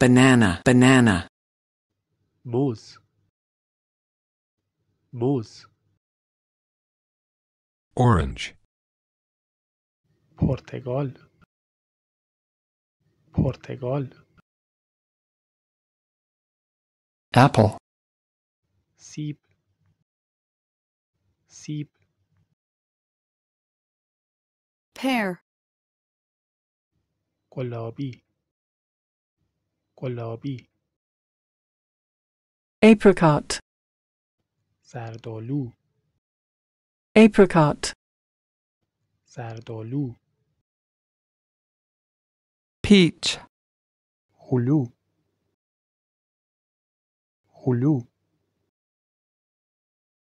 banana banana moose moose orange Portugal. Portugal. apple seep seep pear Colabí. گلابی apricot زردآلو apricot زردآلو peach هلو هلو